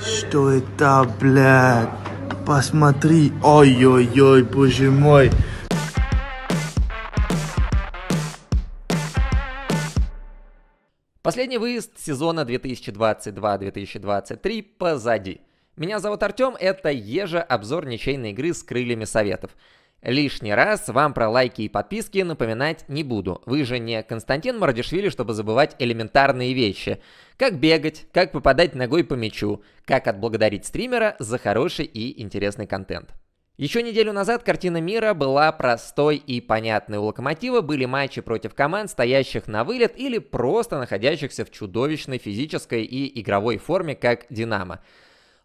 что это блядь посмотри ой ой ой боже мой Последний выезд сезона 2022-2023 позади. Меня зовут Артем, это Ежа, обзор ничейной игры с крыльями советов. Лишний раз вам про лайки и подписки напоминать не буду. Вы же не Константин Мардишвили, чтобы забывать элементарные вещи. Как бегать, как попадать ногой по мячу, как отблагодарить стримера за хороший и интересный контент. Еще неделю назад картина мира была простой и понятной. У Локомотива были матчи против команд, стоящих на вылет или просто находящихся в чудовищной физической и игровой форме, как Динамо.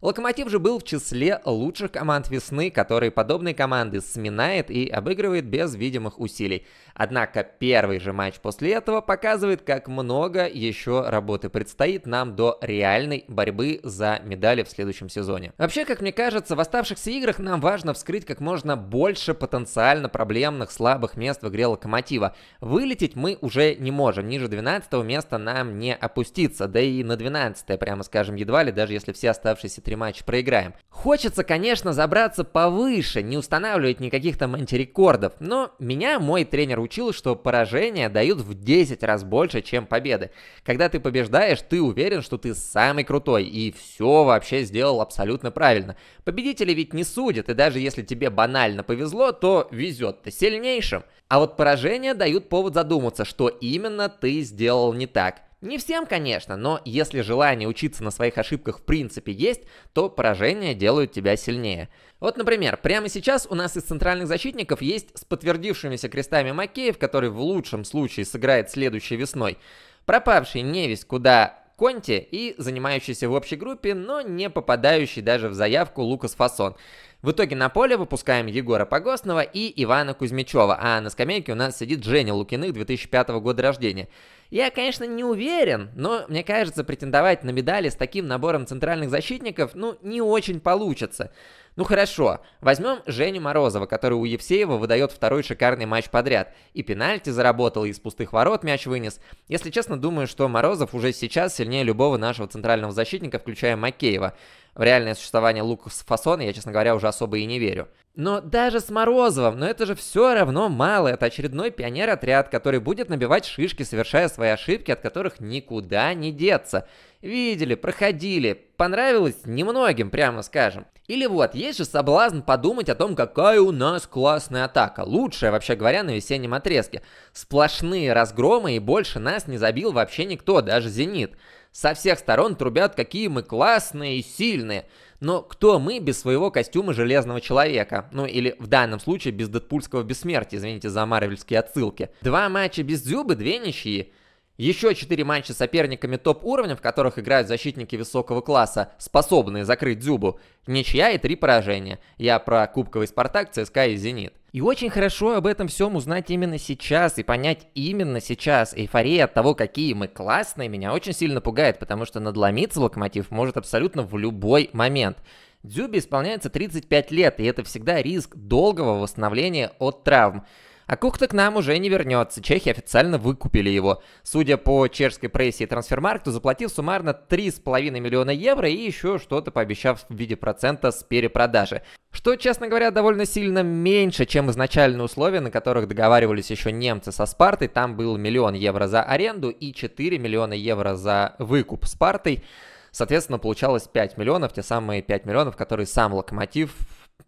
Локомотив же был в числе лучших команд весны, которые подобные команды сминает и обыгрывает без видимых усилий. Однако первый же матч после этого показывает, как много еще работы предстоит нам до реальной борьбы за медали в следующем сезоне. Вообще, как мне кажется, в оставшихся играх нам важно вскрыть как можно больше потенциально проблемных слабых мест в игре Локомотива. Вылететь мы уже не можем, ниже 12 места нам не опуститься, да и на 12 прямо скажем, едва ли, даже если все оставшиеся три принципе, матч проиграем. Хочется, конечно, забраться повыше, не устанавливать никаких там антирекордов, но меня мой тренер учил, что поражения дают в 10 раз больше, чем победы. Когда ты побеждаешь, ты уверен, что ты самый крутой и все вообще сделал абсолютно правильно. Победители ведь не судят, и даже если тебе банально повезло, то везет ты сильнейшим. А вот поражения дают повод задуматься, что именно ты сделал не так. Не всем, конечно, но если желание учиться на своих ошибках в принципе есть, то поражения делают тебя сильнее. Вот, например, прямо сейчас у нас из центральных защитников есть с подтвердившимися крестами Макеев, который в лучшем случае сыграет следующей весной. Пропавший невесть куда Конте и занимающийся в общей группе, но не попадающий даже в заявку Лукас Фасон. В итоге на поле выпускаем Егора Погосного и Ивана Кузьмичева, а на скамейке у нас сидит Женя Лукиных 2005 года рождения. Я, конечно, не уверен, но мне кажется, претендовать на медали с таким набором центральных защитников, ну, не очень получится. Ну хорошо, возьмем Женю Морозова, который у Евсеева выдает второй шикарный матч подряд. И пенальти заработал, и из пустых ворот мяч вынес. Если честно, думаю, что Морозов уже сейчас сильнее любого нашего центрального защитника, включая Макеева. В реальное существование Лукас Фасона я, честно говоря, уже особо и не верю. Но даже с Морозовым, но это же все равно мало. Это очередной пионер-отряд, который будет набивать шишки, совершая свои ошибки, от которых никуда не деться. Видели, проходили, понравилось немногим, прямо скажем. Или вот, есть же соблазн подумать о том, какая у нас классная атака. Лучшая, вообще говоря, на весеннем отрезке. Сплошные разгромы и больше нас не забил вообще никто, даже «Зенит». Со всех сторон трубят, какие мы классные и сильные. Но кто мы без своего костюма Железного Человека? Ну или в данном случае без Дэдпульского Бессмертия, извините за марвельские отсылки. Два матча без Дзюбы, две ничьи. Еще четыре матча с соперниками топ-уровня, в которых играют защитники высокого класса, способные закрыть Дзюбу. Ничья и три поражения. Я про кубковый «Спартак», «ЦСКА» и «Зенит». И очень хорошо об этом всем узнать именно сейчас и понять именно сейчас. Эйфория от того, какие мы классные, меня очень сильно пугает, потому что надломиться локомотив может абсолютно в любой момент. Дзюбе исполняется 35 лет, и это всегда риск долгого восстановления от травм. А Кухта к нам уже не вернется, чехи официально выкупили его. Судя по чешской прессе и трансфермаркту, заплатив суммарно 3,5 миллиона евро и еще что-то пообещав в виде процента с перепродажи. Что, честно говоря, довольно сильно меньше, чем изначальные условия, на которых договаривались еще немцы со Спартой. Там был миллион евро за аренду и 4 миллиона евро за выкуп Спартой. Соответственно, получалось 5 миллионов, те самые 5 миллионов, которые сам Локомотив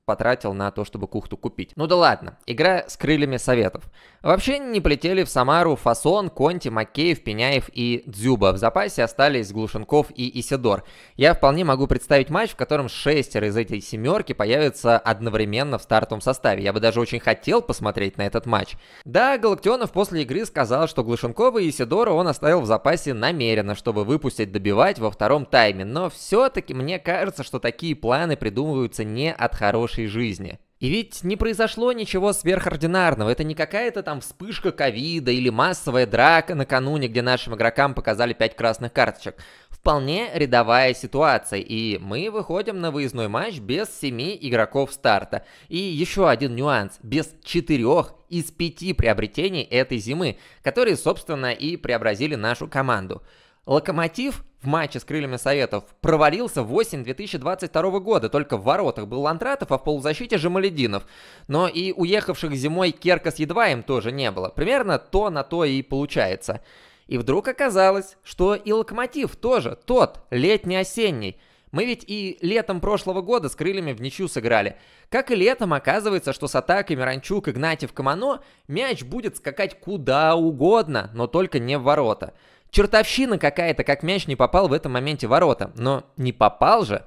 потратил на то, чтобы кухту купить. Ну да ладно, игра с крыльями советов. Вообще не полетели в Самару Фасон, Конти, Макеев, Пеняев и Дзюба. В запасе остались Глушенков и Исидор. Я вполне могу представить матч, в котором шестеро из этой семерки появятся одновременно в стартовом составе. Я бы даже очень хотел посмотреть на этот матч. Да, Галактионов после игры сказал, что Глушенкова и Исидора он оставил в запасе намеренно, чтобы выпустить добивать во втором тайме. Но все-таки мне кажется, что такие планы придумываются не от хорошей нашей жизни. И ведь не произошло ничего сверхординарного, это не какая-то там вспышка ковида или массовая драка накануне, где нашим игрокам показали 5 красных карточек. Вполне рядовая ситуация, и мы выходим на выездной матч без 7 игроков старта. И еще один нюанс, без 4 из 5 приобретений этой зимы, которые, собственно, и преобразили нашу команду. Локомотив в матче с крыльями Советов провалился в осень 2022 года. Только в воротах был Лантратов, а в полузащите же Малединов. Но и уехавших зимой Керка с Едваем тоже не было. Примерно то на то и получается. И вдруг оказалось, что и Локомотив тоже тот, летний-осенний. Мы ведь и летом прошлого года с крыльями в ничью сыграли. Как и летом, оказывается, что с атаками Ранчук, Игнатьев, Камано мяч будет скакать куда угодно, но только не в ворота. Чертовщина какая-то, как мяч не попал в этом моменте ворота. Но не попал же.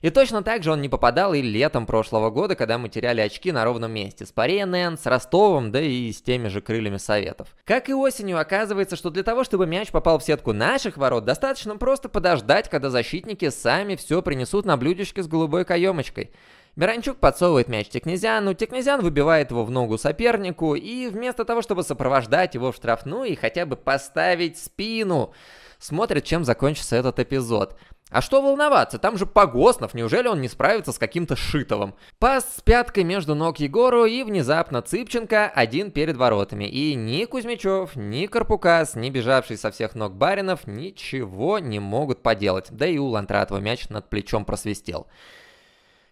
И точно так же он не попадал и летом прошлого года, когда мы теряли очки на ровном месте с Паре НН, с Ростовом, да и с теми же крыльями Советов. Как и осенью, оказывается, что для того, чтобы мяч попал в сетку наших ворот, достаточно просто подождать, когда защитники сами все принесут на блюдечке с голубой каемочкой. Миранчук подсовывает мяч Текнезиану, Текнезиан выбивает его в ногу сопернику, и вместо того, чтобы сопровождать его в штрафную и хотя бы поставить спину, смотрит, чем закончится этот эпизод. А что волноваться, там же Погоснов, неужели он не справится с каким-то Шитовым? Пас с пяткой между ног Егору и внезапно Цыпченко один перед воротами. И ни Кузьмичев, ни Карпукас, ни бежавший со всех ног Баринов ничего не могут поделать. Да и у Лантратова мяч над плечом просвистел.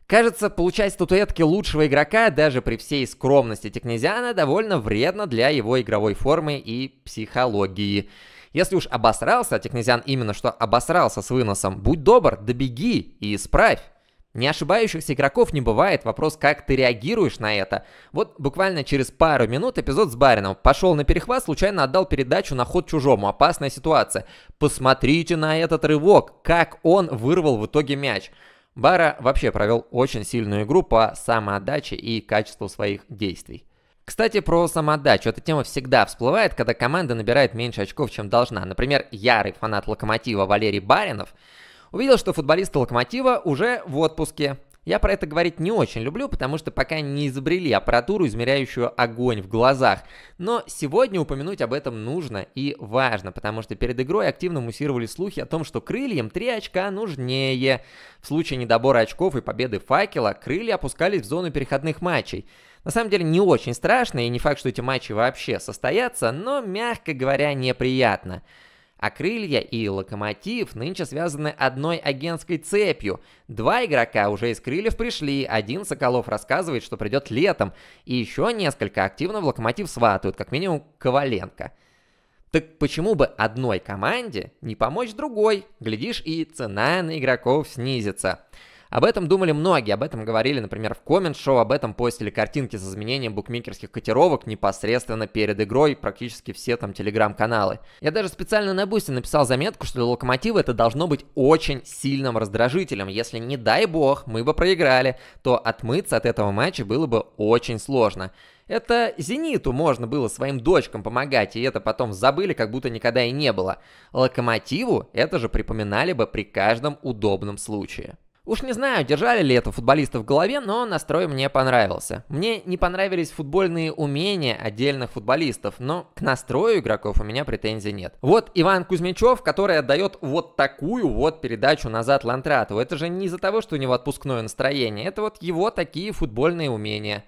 Кажется, получать статуэтки лучшего игрока даже при всей скромности Текнезиана довольно вредно для его игровой формы и психологии. Если уж обосрался, а Технезиан именно что обосрался с выносом, будь добр, добеги и исправь. Не ошибающихся игроков не бывает, вопрос, как ты реагируешь на это. Вот буквально через пару минут эпизод с Барином. Пошел на перехват, случайно отдал передачу на ход чужому, опасная ситуация. Посмотрите на этот рывок, как он вырвал в итоге мяч. Бара вообще провел очень сильную игру по самоотдаче и качеству своих действий. Кстати, про самоотдачу. Эта тема всегда всплывает, когда команда набирает меньше очков, чем должна. Например, ярый фанат Локомотива Валерий Баринов увидел, что футболисты Локомотива уже в отпуске. Я про это говорить не очень люблю, потому что пока не изобрели аппаратуру, измеряющую огонь в глазах. Но сегодня упомянуть об этом нужно и важно, потому что перед игрой активно муссировали слухи о том, что крыльям 3 очка нужнее. В случае недобора очков и победы факела, крылья опускались в зону переходных матчей. На самом деле не очень страшно, и не факт, что эти матчи вообще состоятся, но, мягко говоря, неприятно. А крылья и локомотив нынче связаны одной агентской цепью. Два игрока уже из крыльев пришли, один Соколов рассказывает, что придет летом, и еще несколько активно в локомотив сватают, как минимум Коваленко. Так почему бы одной команде не помочь другой? Глядишь, и цена на игроков снизится. Об этом думали многие, об этом говорили, например, в коммент-шоу, об этом постили картинки с изменением букмекерских котировок непосредственно перед игрой практически все там телеграм-каналы. Я даже специально на Бусте написал заметку, что для Локомотива это должно быть очень сильным раздражителем. Если, не дай бог, мы бы проиграли, то отмыться от этого матча было бы очень сложно. Это «Зениту» можно было своим дочкам помогать, и это потом забыли, как будто никогда и не было. «Локомотиву» это же припоминали бы при каждом удобном случае. Уж не знаю, держали ли это футболиста в голове, но настрой мне понравился. Мне не понравились футбольные умения отдельных футболистов, но к настрою игроков у меня претензий нет. Вот Иван Кузьмичев, который отдает вот такую вот передачу назад Лантратову. Это же не из-за того, что у него отпускное настроение, это вот его такие футбольные умения.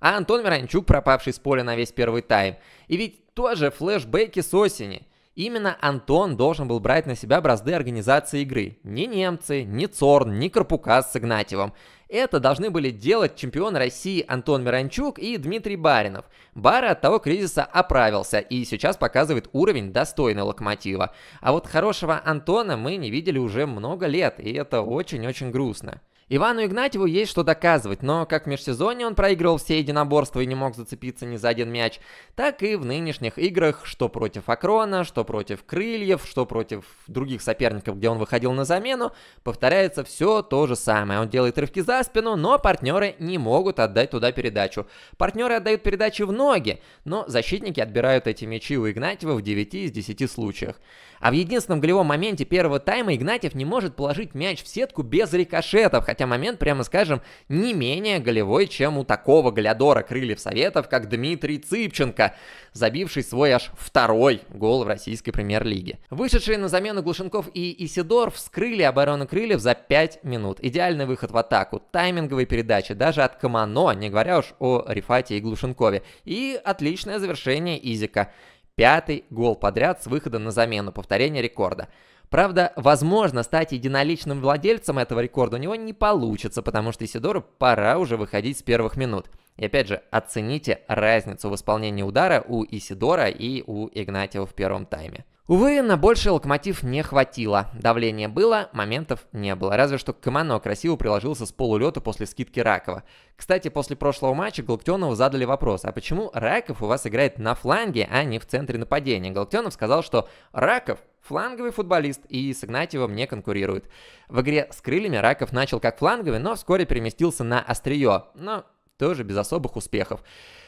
А Антон Миранчук, пропавший с поля на весь первый тайм. И ведь тоже флешбеки с осени. Именно Антон должен был брать на себя бразды организации игры. Ни немцы, ни Цорн, ни Карпукас с Игнатьевым. Это должны были делать чемпион России Антон Миранчук и Дмитрий Баринов. Бары от того кризиса оправился и сейчас показывает уровень достойный локомотива. А вот хорошего Антона мы не видели уже много лет, и это очень-очень грустно. Ивану Игнатьеву есть что доказывать, но как в межсезонье он проигрывал все единоборства и не мог зацепиться ни за один мяч, так и в нынешних играх, что против Акрона, что против Крыльев, что против других соперников, где он выходил на замену, повторяется все то же самое. Он делает рывки за спину, но партнеры не могут отдать туда передачу. Партнеры отдают передачи в ноги, но защитники отбирают эти мячи у Игнатьева в 9 из 10 случаях. А в единственном голевом моменте первого тайма Игнатьев не может положить мяч в сетку без рикошетов, хотя момент, прямо скажем, не менее голевой, чем у такого глядора крыльев советов, как Дмитрий Цыпченко, забивший свой аж второй гол в российской премьер-лиге. Вышедшие на замену Глушенков и Исидор вскрыли оборону крыльев за 5 минут. Идеальный выход в атаку, тайминговые передачи, даже от Камано, не говоря уж о Рифате и Глушенкове. И отличное завершение Изика. Пятый гол подряд с выхода на замену, повторение рекорда. Правда, возможно, стать единоличным владельцем этого рекорда у него не получится, потому что Исидору пора уже выходить с первых минут. И опять же, оцените разницу в исполнении удара у Исидора и у Игнатьева в первом тайме. Увы, на больше локомотив не хватило. Давление было, моментов не было. Разве что Камано красиво приложился с полулета после скидки Ракова. Кстати, после прошлого матча Галактионову задали вопрос, а почему Раков у вас играет на фланге, а не в центре нападения? Галактионов сказал, что Раков фланговый футболист, и с Игнатьевым не конкурирует. В игре с крыльями Раков начал как фланговый, но вскоре переместился на острие, но тоже без особых успехов.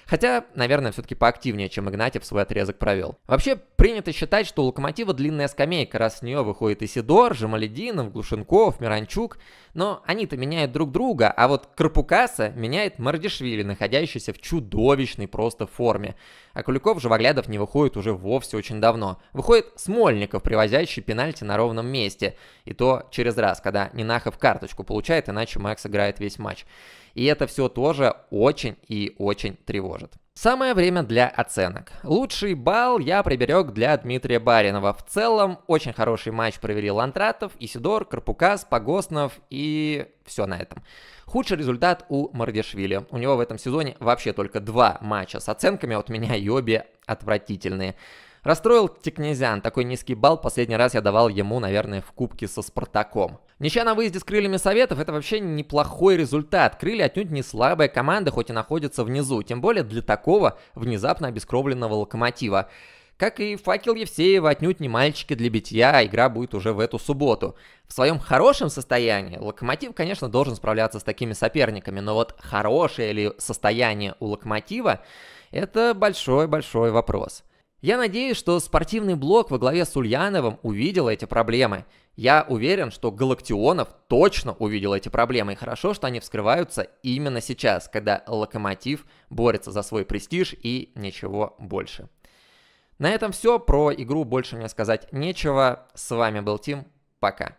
Хотя, наверное, все-таки поактивнее, чем Игнатьев свой отрезок провел. Вообще, принято считать, что у Локомотива длинная скамейка, раз с нее выходит Исидор, Жамалединов, Глушенков, Миранчук. Но они-то меняют друг друга, а вот Карпукаса меняет Мардишвили, находящийся в чудовищной просто форме. А Куликов Живоглядов не выходит уже вовсе очень давно. Выходит Смольников, привозящий пенальти на ровном месте. И то через раз, когда Нинахов карточку получает, иначе Макс играет весь матч. И это все тоже очень и очень тревожит. Самое время для оценок. Лучший балл я приберег для Дмитрия Баринова. В целом, очень хороший матч провели Лантратов, Исидор, Карпукас, Погоснов и все на этом. Худший результат у Мардишвили. У него в этом сезоне вообще только два матча с оценками а от меня и обе отвратительные. Расстроил Текнезян, такой низкий балл последний раз я давал ему, наверное, в кубке со Спартаком. Ничья на выезде с крыльями Советов – это вообще неплохой результат. Крылья отнюдь не слабая команда, хоть и находится внизу, тем более для такого внезапно обескровленного локомотива. Как и факел Евсеева, отнюдь не мальчики для битья, а игра будет уже в эту субботу. В своем хорошем состоянии Локомотив, конечно, должен справляться с такими соперниками, но вот хорошее ли состояние у Локомотива – это большой-большой вопрос. Я надеюсь, что спортивный блок во главе с Ульяновым увидел эти проблемы. Я уверен, что Галактионов точно увидел эти проблемы, и хорошо, что они вскрываются именно сейчас, когда Локомотив борется за свой престиж и ничего больше. На этом все, про игру больше мне сказать нечего. С вами был Тим, пока.